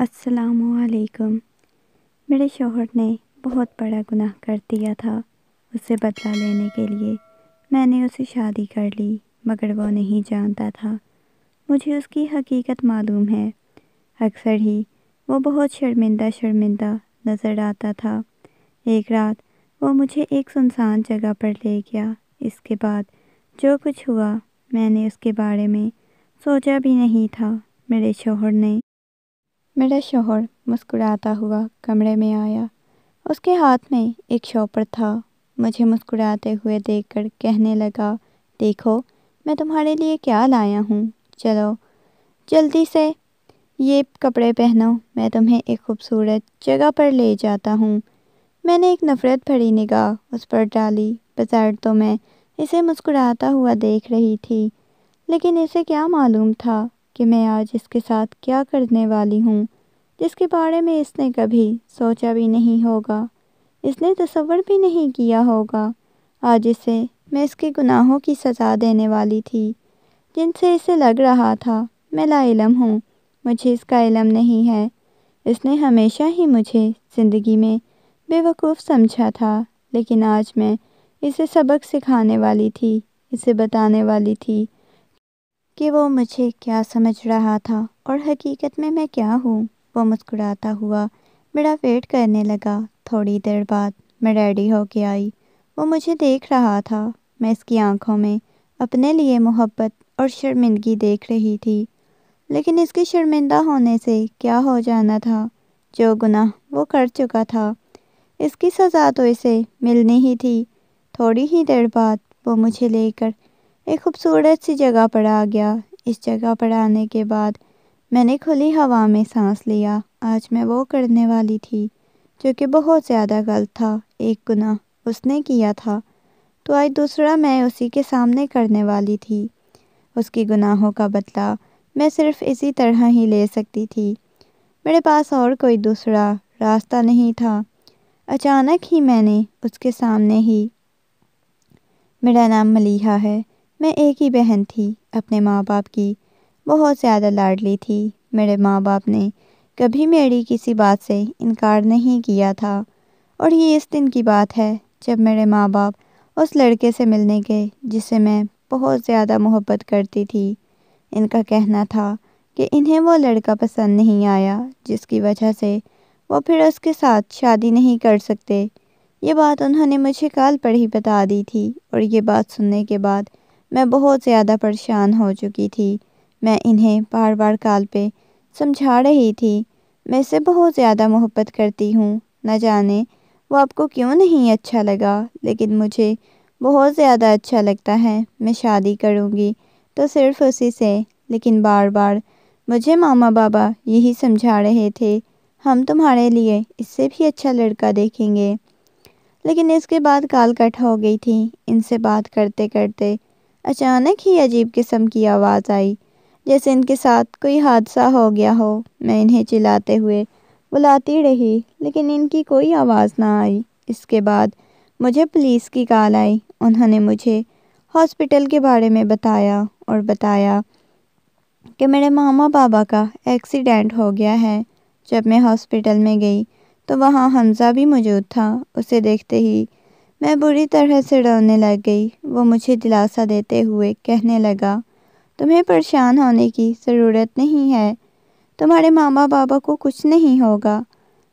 अस्सलाम मेरे शोहर ने बहुत बड़ा गुनाह कर दिया था उससे बदला लेने के लिए मैंने उसे शादी कर ली मगर वो नहीं जानता था मुझे उसकी हकीकत मालूम है अक्सर ही वो बहुत शर्मिंदा शर्मिंदा नज़र आता था एक रात वो मुझे एक सुनसान जगह पर ले गया इसके बाद जो कुछ हुआ मैंने उसके बारे में सोचा भी नहीं था मेरे शोहर ने मेरा शोहर मुस्कुराता हुआ कमरे में आया उसके हाथ में एक शॉपर था मुझे मुस्कुराते हुए देखकर कहने लगा देखो मैं तुम्हारे लिए क्या लाया हूँ चलो जल्दी से ये कपड़े पहनो मैं तुम्हें एक खूबसूरत जगह पर ले जाता हूँ मैंने एक नफ़रत भरी निगाह उस पर डाली बाजार तो मैं इसे मुस्कुराता हुआ देख रही थी लेकिन इसे क्या मालूम था कि मैं आज इसके साथ क्या करने वाली हूँ जिसके बारे में इसने कभी सोचा भी नहीं होगा इसने तस्वर भी नहीं किया होगा आज इसे मैं इसके गुनाहों की सज़ा देने वाली थी जिनसे इसे लग रहा था मैं लाइलम हूँ मुझे इसका इलम नहीं है इसने हमेशा ही मुझे ज़िंदगी में बेवकूफ़ समझा था लेकिन आज मैं इसे सबक सिखाने वाली थी इसे बताने वाली थी कि वो मुझे क्या समझ रहा था और हकीकत में मैं क्या हूँ वो मुस्कुराता हुआ मेरा वेट करने लगा थोड़ी देर बाद मैं रेडी होके आई वो मुझे देख रहा था मैं इसकी आंखों में अपने लिए मोहब्बत और शर्मिंदगी देख रही थी लेकिन इसके शर्मिंदा होने से क्या हो जाना था जो गुनाह वो कर चुका था इसकी सज़ा तो इसे मिलनी ही थी थोड़ी ही देर बाद वो मुझे लेकर एक खूबसूरत सी जगह पर आ गया इस जगह पर आने के बाद मैंने खुली हवा में सांस लिया आज मैं वो करने वाली थी जो कि बहुत ज़्यादा गलत था एक गुनाह उसने किया था तो आज दूसरा मैं उसी के सामने करने वाली थी उसकी गुनाहों का बदला मैं सिर्फ़ इसी तरह ही ले सकती थी मेरे पास और कोई दूसरा रास्ता नहीं था अचानक ही मैंने उसके सामने ही मेरा नाम मलीहा है मैं एक ही बहन थी अपने माँ बाप की बहुत ज़्यादा लाडली थी मेरे माँ बाप ने कभी मेरी किसी बात से इनकार नहीं किया था और ये इस दिन की बात है जब मेरे माँ बाप उस लड़के से मिलने गए जिसे मैं बहुत ज़्यादा मोहब्बत करती थी इनका कहना था कि इन्हें वो लड़का पसंद नहीं आया जिसकी वजह से वो फिर उसके साथ शादी नहीं कर सकते ये बात उन्होंने मुझे कल पर ही बता दी थी और ये बात सुनने के बाद मैं बहुत ज़्यादा परेशान हो चुकी थी मैं इन्हें बार बार काल पे समझा रही थी मैं इसे बहुत ज़्यादा मोहब्बत करती हूँ न जाने वो आपको क्यों नहीं अच्छा लगा लेकिन मुझे बहुत ज़्यादा अच्छा लगता है मैं शादी करूँगी तो सिर्फ उसी से लेकिन बार बार मुझे मामा बाबा यही समझा रहे थे हम तुम्हारे लिए इससे भी अच्छा लड़का देखेंगे लेकिन इसके बाद काल कट हो गई थी इनसे बात करते करते अचानक ही अजीब किस्म की आवाज़ आई जैसे इनके साथ कोई हादसा हो गया हो मैं इन्हें चिल्लाते हुए बुलाती रही लेकिन इनकी कोई आवाज़ ना आई इसके बाद मुझे पुलिस की कॉल आई उन्होंने मुझे हॉस्पिटल के बारे में बताया और बताया कि मेरे मामा बाबा का एक्सीडेंट हो गया है जब मैं हॉस्पिटल में गई तो वहाँ हमज़ा भी मौजूद था उसे देखते ही मैं बुरी तरह से डरने लग गई वो मुझे दिलासा देते हुए कहने लगा तुम्हें परेशान होने की ज़रूरत नहीं है तुम्हारे मामा बाबा को कुछ नहीं होगा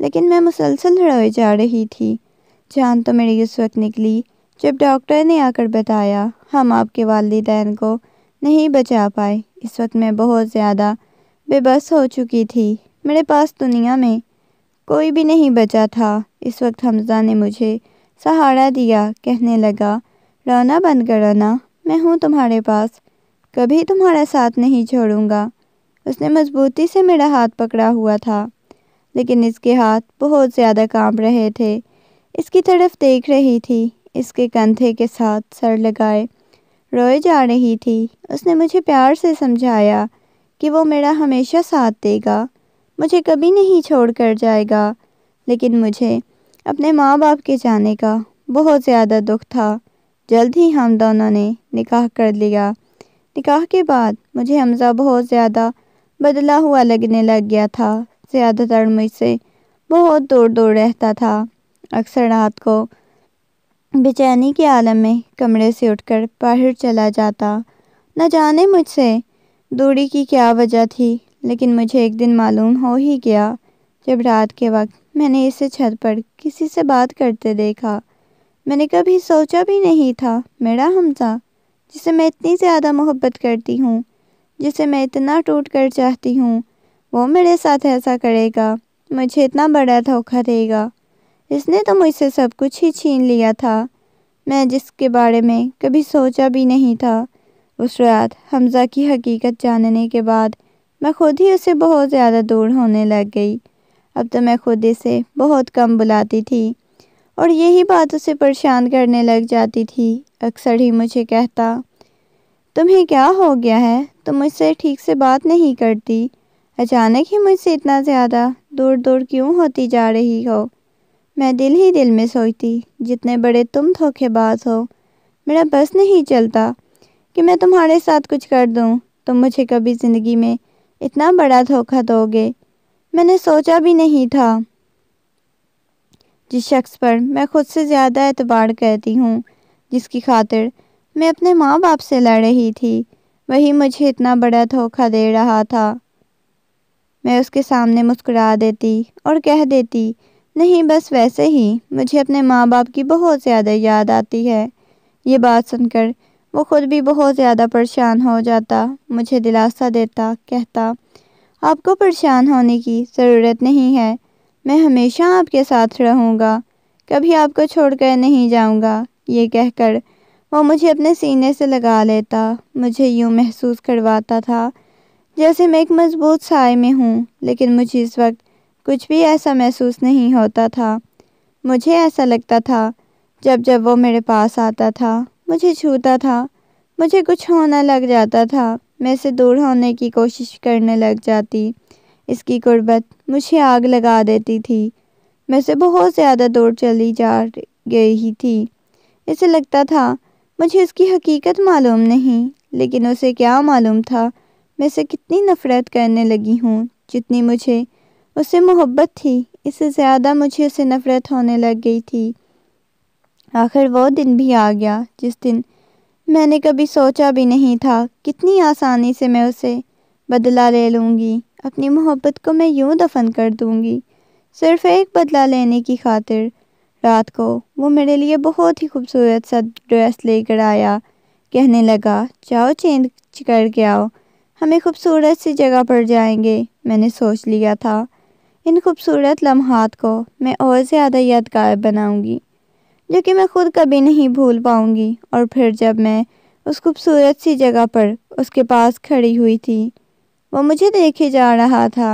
लेकिन मैं मुसलसल रोए जा रही थी जान तो मेरी उस वक्त निकली जब डॉक्टर ने आकर बताया हम आपके वालदेन को नहीं बचा पाए इस वक्त मैं बहुत ज़्यादा बेबस हो चुकी थी मेरे पास दुनिया में कोई भी नहीं बचा था इस वक्त हमजा ने मुझे सहारा दिया कहने लगा रोना बंद करो ना मैं हूँ तुम्हारे पास कभी तुम्हारा साथ नहीं छोड़ूंगा उसने मजबूती से मेरा हाथ पकड़ा हुआ था लेकिन इसके हाथ बहुत ज़्यादा कांप रहे थे इसकी तरफ देख रही थी इसके कंधे के साथ सर लगाए रोए जा रही थी उसने मुझे प्यार से समझाया कि वो मेरा हमेशा साथ देगा मुझे कभी नहीं छोड़ कर जाएगा लेकिन मुझे अपने माँ बाप के जाने का बहुत ज़्यादा दुख था जल्द ही हम दोनों ने निकाह कर लिया निकाह के बाद मुझे हमज़ा बहुत ज़्यादा बदला हुआ लगने लग गया था ज़्यादातर मुझसे बहुत दूर दूर रहता था अक्सर रात को बेचैनी के आलम में कमरे से उठकर बाहर चला जाता न जाने मुझसे दूरी की क्या वजह थी लेकिन मुझे एक दिन मालूम हो ही गया जब रात के वक्त मैंने इसे छत पर किसी से बात करते देखा मैंने कभी सोचा भी नहीं था मेरा हमजा जिसे मैं इतनी ज़्यादा मोहब्बत करती हूँ जिसे मैं इतना टूट कर चाहती हूँ वो मेरे साथ ऐसा करेगा मुझे इतना बड़ा धोखा देगा इसने तो मुझसे सब कुछ ही छीन लिया था मैं जिसके बारे में कभी सोचा भी नहीं था उस रात हमज़ा की हकीकत जानने के बाद मैं खुद ही उसे बहुत ज़्यादा दूर होने लग गई अब तो मैं खुद इसे बहुत कम बुलाती थी और यही बात उसे परेशान करने लग जाती थी अक्सर ही मुझे कहता तुम्हें क्या हो गया है तुम मुझसे ठीक से बात नहीं करती अचानक ही मुझसे इतना ज़्यादा दूर दूर क्यों होती जा रही हो मैं दिल ही दिल में सोचती जितने बड़े तुम धोखेबाज हो मेरा बस नहीं चलता कि मैं तुम्हारे साथ कुछ कर दूँ तुम मुझे कभी ज़िंदगी में इतना बड़ा धोखा दोगे मैंने सोचा भी नहीं था जिस शख्स पर मैं खुद से ज़्यादा एतबार करती हूँ जिसकी खातिर मैं अपने माँ बाप से लड़ रही थी वही मुझे इतना बड़ा धोखा दे रहा था मैं उसके सामने मुस्कुरा देती और कह देती नहीं बस वैसे ही मुझे अपने माँ बाप की बहुत ज़्यादा याद आती है ये बात सुनकर वो खुद भी बहुत ज़्यादा परेशान हो जाता मुझे दिलासा देता कहता आपको परेशान होने की ज़रूरत नहीं है मैं हमेशा आपके साथ रहूँगा कभी आपको छोड़कर नहीं जाऊँगा ये कहकर वो मुझे अपने सीने से लगा लेता मुझे यूँ महसूस करवाता था जैसे मैं एक मजबूत साय में हूँ लेकिन मुझे इस वक्त कुछ भी ऐसा महसूस नहीं होता था मुझे ऐसा लगता था जब जब वो मेरे पास आता था मुझे छूता था मुझे कुछ होना लग जाता था मैं से दूर होने की कोशिश करने लग जाती इसकी गुर्बत मुझे आग लगा देती थी मैं से बहुत ज़्यादा दूर चली जा गई ही थी इसे लगता था मुझे उसकी हकीकत मालूम नहीं लेकिन उसे क्या मालूम था मैं से कितनी नफ़रत करने लगी हूँ जितनी मुझे उससे मोहब्बत थी इससे ज़्यादा मुझे उसे नफ़रत होने लग गई थी आखिर वो दिन भी आ गया जिस दिन मैंने कभी सोचा भी नहीं था कितनी आसानी से मैं उसे बदला ले लूँगी अपनी मोहब्बत को मैं यूं दफन कर दूँगी सिर्फ एक बदला लेने की खातिर रात को वो मेरे लिए बहुत ही खूबसूरत सा ड्रेस लेकर आया कहने लगा जाओ चेंज करके आओ हमें खूबसूरत सी जगह पर जाएंगे मैंने सोच लिया था इन खूबसूरत लम्हात को मैं और ज़्यादा यादगार बनाऊँगी जो कि मैं खुद कभी नहीं भूल पाऊंगी और फिर जब मैं उस खूबसूरत सी जगह पर उसके पास खड़ी हुई थी वो मुझे देखे जा रहा था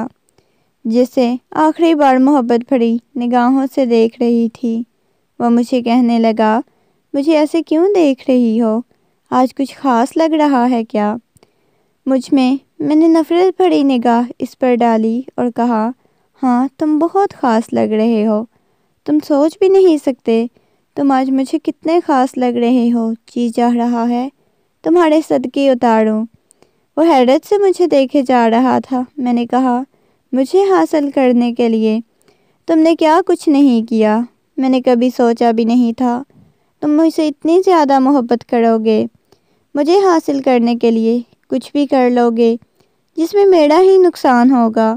जिसे आखिरी बार मोहब्बत भरी निगाहों से देख रही थी वह मुझे कहने लगा मुझे ऐसे क्यों देख रही हो आज कुछ ख़ास लग रहा है क्या मुझ में मैंने नफ़रत भरी निगाह इस पर डाली और कहा हाँ तुम बहुत ख़ास लग रहे हो तुम सोच भी नहीं सकते तुम आज मुझे कितने खास लग रहे हो जा रहा है तुम्हारे सदके उतारूं वो हैरत से मुझे देखे जा रहा था मैंने कहा मुझे हासिल करने के लिए तुमने क्या कुछ नहीं किया मैंने कभी सोचा भी नहीं था तुम मुझसे इतनी ज़्यादा मोहब्बत करोगे मुझे हासिल करने के लिए कुछ भी कर लोगे जिसमें मेरा ही नुकसान होगा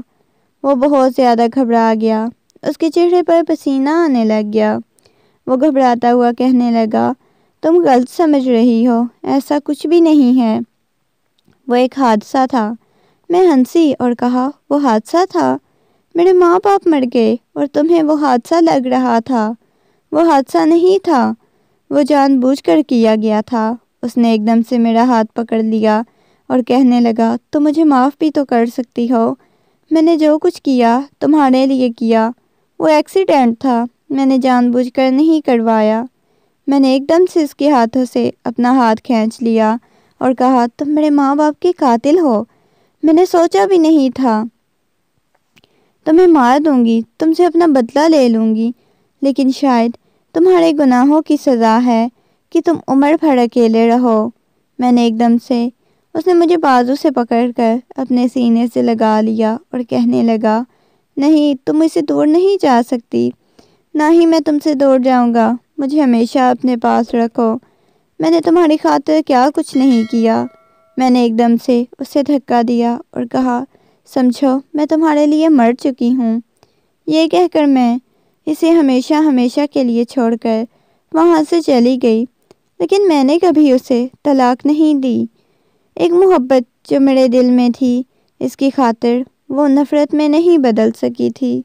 वो बहुत ज़्यादा घबरा गया उसके चेहरे पर पसीना आने लग गया वो घबराता हुआ कहने लगा तुम गलत समझ रही हो ऐसा कुछ भी नहीं है वो एक हादसा था मैं हंसी और कहा वो हादसा था मेरे माँ बाप मर गए और तुम्हें वो हादसा लग रहा था वो हादसा नहीं था वो जानबूझकर किया गया था उसने एकदम से मेरा हाथ पकड़ लिया और कहने लगा तो मुझे माफ़ भी तो कर सकती हो मैंने जो कुछ किया तुम्हारे लिए किया वो एक्सीडेंट था मैंने जानबूझकर नहीं करवाया मैंने एकदम से उसके हाथों से अपना हाथ खींच लिया और कहा तुम मेरे माँ बाप के कातिल हो मैंने सोचा भी नहीं था तुम्हें मार दूंगी तुमसे अपना बदला ले लूँगी लेकिन शायद तुम्हारे गुनाहों की सज़ा है कि तुम उम्र भर अकेले रहो मैंने एकदम से उसने मुझे बाजू से पकड़कर अपने सीने से लगा लिया और कहने लगा नहीं तुम इसे दूर नहीं जा सकती ना ही मैं तुमसे दौड़ जाऊंगा मुझे हमेशा अपने पास रखो मैंने तुम्हारी खातिर क्या कुछ नहीं किया मैंने एकदम से उसे धक्का दिया और कहा समझो मैं तुम्हारे लिए मर चुकी हूँ ये कहकर मैं इसे हमेशा हमेशा के लिए छोड़कर वहाँ से चली गई लेकिन मैंने कभी उसे तलाक नहीं दी एक मोहब्बत जो मेरे दिल में थी इसकी खातिर वो नफ़रत में नहीं बदल सकी थी